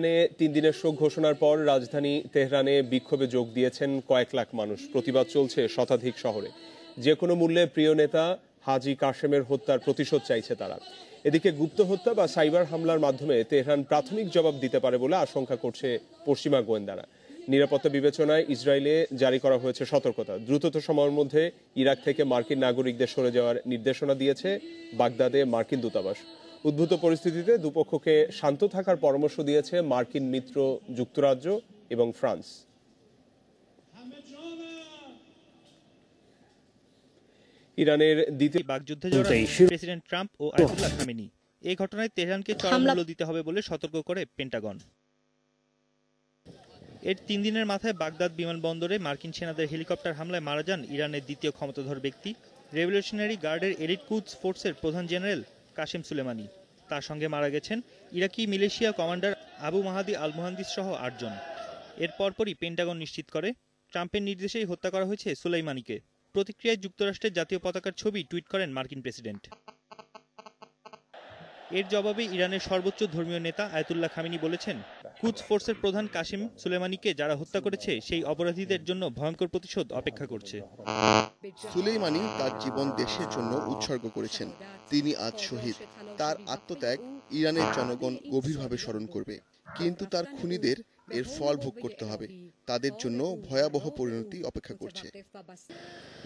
মানে তিন দিনের শোক ঘোষণার পর রাজধানী তেহরানে বিক্ষোভে যোগ দিয়েছেন কয়েক লাখ মানুষ প্রতিবাদ চলছে শতাধিক শহরে যে কোনো মূল্যে প্রিয় নেতা হাজি কাশেমের হত্যার প্রতিশোধ চাইছে তারা এদিকে গুপ্ত হত্যা বা সাইবার হামলার মাধ্যমে তেহরান প্রাথমিক জবাব দিতে পারে বলে আশঙ্কা করছে পশ্চিমা গোয়েন্দারা নিরাপত্তা বিবেচনায় ইসরায়েলে জারি করা হয়েছে সতর্কতা দ্রুততম সময়ের মধ্যে ইরাক থেকে মার্কিন নাগরিকদের সরে যাওয়ার নির্দেশনা দিয়েছে বাগদাদে মার্কিন দূতাবাস উদ্ভূত পরিস্থিতিতে দুপক্ষকে শান্ত থাকার পরামর্শ দিয়েছে মার্কিন মিত্র যুক্তরাজ্য এবং ফ্রান্স ইরানের দ্বিতীয় বাগযুদ্ধে প্রেসিডেন্ট ট্রাম্প ও আয়াতুল্লাহ খামেনি এই ঘটনায় তেহরানকে চরম মূল্য দিতে হবে বলে সতর্ক করে পেন্টাগন এর তিন দিনের মাথায় বাগদাদ বিমানবন্দরে মার্কিন সেনাদের হেলিকপ্টার হামলায় মারা যান ইরানের দ্বিতীয় ক্ষমতাধর ব্যক্তি রেভলিউশনারি গার্ডের এলিট কুদস ফোর্সের প্রধান জেনারেল কাশিম সুলেমানি তার সঙ্গে মারা গেছেন Iraqi militia commander Abu Mahdi al Muhandis সহ আটজন এর পরপরই পেন্টাগন নিশ্চিত করে ট্রাম্পের নির্দেশেই হত্যা করা হয়েছে সুলাইমানিকে প্রতিক্রিয়ায় যুক্তরাষ্ট্রের জাতীয় পতাকার ছবি টুইট করেন মার্কিন প্রেসিডেন্ট এর জবাবে ইরানের সর্বোচ্চ ধর্মীয় নেতা আয়তুল্লাহ খামিনি বলেছেন কুচ ফোর্সের প্রধান কাশিম সুলেমানিকে যারা হত্যা করেছে সেই অপরাধীদের জন্য ভয়ঙ্কর প্রতিশোধ অপেক্ষা করছে সুলেইমানি তার জীবন দেশের জন্য উৎসর্গ করেছেন তিনি আজ শহীদ তার আত্মত্যাগ ইরানের জনগণ গভীরভাবে স্মরণ করবে কিন্তু তার খুনিদের এর ফল ভোগ করতে হবে তাদের জন্য ভয়াবহ পরিণতি অপেক্ষা করছে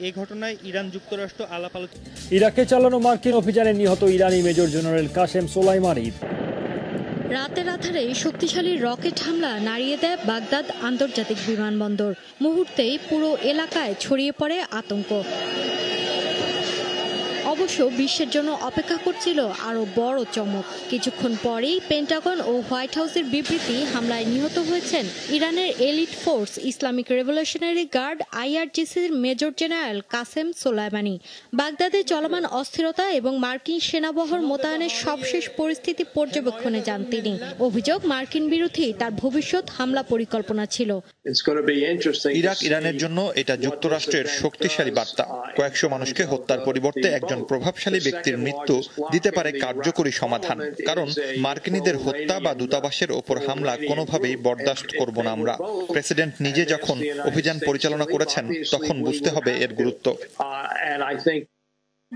এই ঘটনায় ইরান যুক্তরাষ্ট্র আলাপ আলোচনা ইরাকে চালানো মার্কিন অভিযানে নিহত ইরানি মেজর জেনারেল কাশেম সোলাইমানি রাতের আধারে শক্তিশালী রকেট হামলা নাড়িয়ে দেয় বাগদাদ আন্তর্জাতিক বিমানবন্দর মুহূর্তেই পুরো এলাকায় ছড়িয়ে পড়ে আতঙ্ক অবশ্য বিশ্বের জন্য অপেক্ষা করছিল আরও বড় চমক কিছুক্ষণ পরেই পেন্টাগন ও হোয়াইট হাউসের বিবৃতি হামলায় নিহত হয়েছেন ইরানের elite force Islamic revolutionary guard আইআরজিসির মেজর জেনারেল কাসেম সোলাইমানি বাগদাদে চলমান অস্থিরতা এবং মার্কিন সেনাবহর মোতায়েনের সবশেষ পরিস্থিতি পর্যবেক্ষণে যান তিনি অভিযোগ মার্কিন বিরোধী তার ভবিষ্যৎ হামলা পরিকল্পনা ছিল ইরাক ইরানের জন্য এটা যুক্তরাষ্ট্রের শক্তিশালী বার্তা uh, কয়েকশো মানুষকে হত্যার পরিবর্তে একজন প্রভাবশালী ব্যক্তির মৃত্যু দিতে পারে কার্যকরী সমাধান কারণ মার্কিনীদের হত্যা বা দূতাবাসের ওপর হামলা কোনোভাবেই বরদাস্ত করব না আমরা প্রেসিডেন্ট নিজে যখন অভিযান পরিচালনা করেছেন তখন বুঝতে হবে এর গুরুত্ব uh,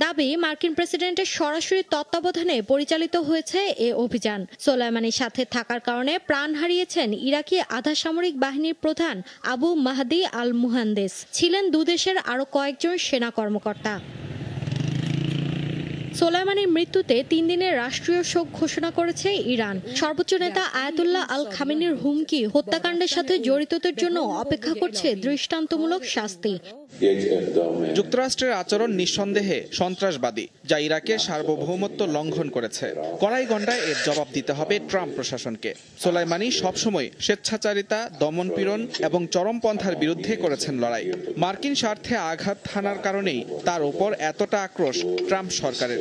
দাবি মার্কিন প্রেসিডেন্টের সরাসরি তত্ত্বাবধানে পরিচালিত হয়েছে এ অভিযান সোলাইমানির সাথে থাকার কারণে প্রাণ হারিয়েছেন ইরাকি আধা সামরিক বাহিনীর প্রধান আবু মাহাদি আল মুহান্দেস ছিলেন দুদেশের আরও কয়েকজন সেনা কর্মকর্তা সোলাইমানির মৃত্যুতে তিন দিনের রাষ্ট্রীয় শোক ঘোষণা করেছে ইরান সর্বোচ্চ নেতা আয়াতুল্লাহ আল খামিনির হুমকি হত্যাকাণ্ডের সাথে জড়িতদের জন্য অপেক্ষা করছে দৃষ্টান্তমূলক শাস্তি যুক্তরাষ্ট্রের আচরণ নিঃসন্দেহে সন্ত্রাসবাদী যা ইরাকের সার্বভৌমত্ব লঙ্ঘন করেছে কড়াই গণ্ডায় এর জবাব দিতে হবে ট্রাম্প প্রশাসনকে সোলাইমানি সবসময় স্বেচ্ছাচারিতা দমনপীড়ন এবং চরমপন্থার বিরুদ্ধে করেছেন লড়াই মার্কিন স্বার্থে আঘাত হানার কারণেই তার উপর এতটা আক্রোশ ট্রাম্প সরকারের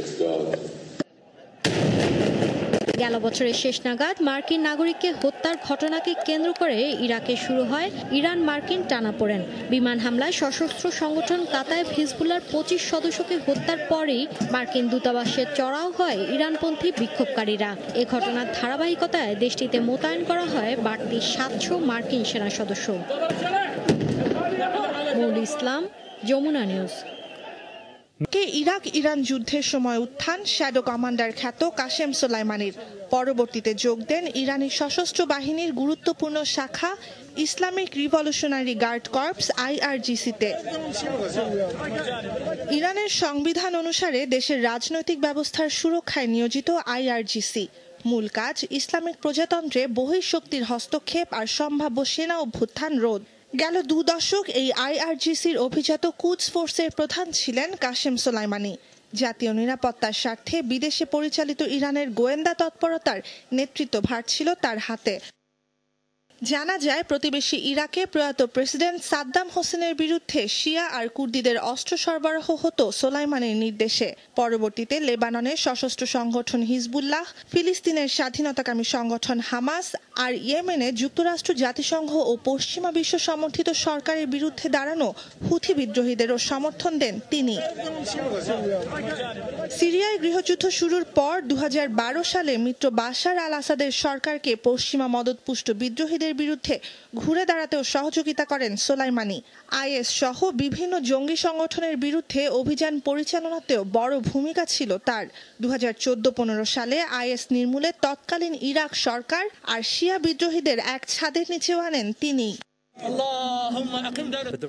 গেল বছরের শেষ নাগাদ মার্কিন নাগরিককে হত্যার ঘটনাকে কেন্দ্র করে ইরাকে শুরু হয় ইরান মার্কিন টানাপোড়েন বিমান হামলায় সশস্ত্র সংগঠন কাতায় হিজবুল্লার পঁচিশ সদস্যকে হত্যার পরই মার্কিন দূতাবাসে চড়াও হয় ইরানপন্থী বিক্ষোভকারীরা এ ঘটনার ধারাবাহিকতায় দেশটিতে মোতায়েন করা হয় বাড়তি সাতশো মার্কিন সেনা সদস্য মৌল ইসলাম যমুনা নিউজ কে ইরাক ইরান যুদ্ধের সময় উত্থান শ্যাডো কমান্ডার খ্যাত কাশেম সোলাইমানির পরবর্তীতে যোগ দেন ইরানি সশস্ত্র বাহিনীর গুরুত্বপূর্ণ শাখা ইসলামিক রিভলিউশনারি গার্ড কর্পস আইআরজিসিতে ইরানের সংবিধান অনুসারে দেশের রাজনৈতিক ব্যবস্থার সুরক্ষায় নিয়োজিত আইআরজিসি মূল কাজ ইসলামিক প্রজাতন্ত্রে বহিঃশক্তির হস্তক্ষেপ আর সম্ভাব্য সেনা অভ্যুত্থান রোধ গেল দু দশক এই আইআরজিসির অভিজাত কুচ ফোর্সের প্রধান ছিলেন কাশেম সোলাইমানি জাতীয় নিরাপত্তার স্বার্থে বিদেশে পরিচালিত ইরানের গোয়েন্দা তৎপরতার নেতৃত্ব ভার ছিল তার হাতে জানা যায় প্রতিবেশী ইরাকে প্রয়াত প্রেসিডেন্ট সাদ্দাম হোসেনের বিরুদ্ধে শিয়া আর কুর্দিদের অস্ত্র সরবরাহ হতো সোলাইমানের নির্দেশে পরবর্তীতে লেবাননের সশস্ত্র সংগঠন হিজবুল্লাহ ফিলিস্তিনের স্বাধীনতাকামী সংগঠন হামাস আর ইয়েমেনে যুক্তরাষ্ট্র জাতিসংঘ ও পশ্চিমা বিশ্ব সমর্থিত সরকারের বিরুদ্ধে দাঁড়ানো হুথি বিদ্রোহীদেরও সমর্থন দেন তিনি সিরিয়ায় গৃহযুদ্ধ শুরুর পর দু সালে মিত্র বাশার আল আসাদের সরকারকে পশ্চিমা মদতপুষ্ট বিদ্রোহীদের বিরুদ্ধে ঘুরে দাঁড়াতেও সহযোগিতা করেন সোলাইমানি আইএস সহ বিভিন্ন জঙ্গি সংগঠনের বিরুদ্ধে অভিযান পরিচালনাতেও বড় ভূমিকা ছিল তার দু হাজার সালে আইএস নির্মূলে তৎকালীন ইরাক সরকার আর শিয়া বিদ্রোহীদের এক ছাদের নিচেও আনেন তিনি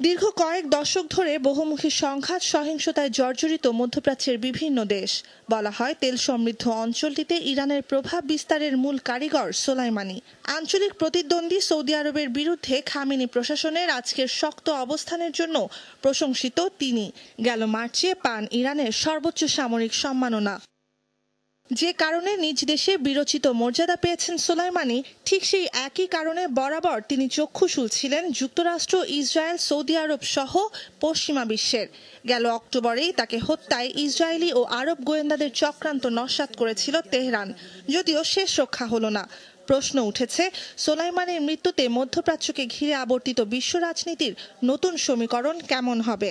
দীর্ঘ কয়েক দশক ধরে বহুমুখী সংঘাত সহিংসতায় জর্জরিত মধ্যপ্রাচ্যের বিভিন্ন দেশ বলা হয় তেল সমৃদ্ধ অঞ্চলটিতে ইরানের প্রভাব বিস্তারের মূল কারিগর সোলাইমানি আঞ্চলিক প্রতিদ্বন্দ্বী সৌদি আরবের বিরুদ্ধে খামিনি প্রশাসনের আজকের শক্ত অবস্থানের জন্য প্রশংসিত তিনি গেল মার্চে পান ইরানের সর্বোচ্চ সামরিক সম্মাননা যে কারণে নিজ দেশে বিরচিত মর্যাদা পেয়েছেন সোলাইমানি ঠিক সেই একই কারণে বরাবর তিনি চক্ষু ছিলেন যুক্তরাষ্ট্র ইসরায়েল সৌদি আরব সহ পশ্চিমা বিশ্বের গেল অক্টোবরেই তাকে হত্যায় ইসরায়েলি ও আরব গোয়েন্দাদের চক্রান্ত নস্বাত করেছিল তেহরান যদিও শেষ রক্ষা হলো না প্রশ্ন উঠেছে সোলাইমানের মৃত্যুতে মধ্যপ্রাচ্যকে ঘিরে আবর্তিত বিশ্ব রাজনীতির নতুন সমীকরণ কেমন হবে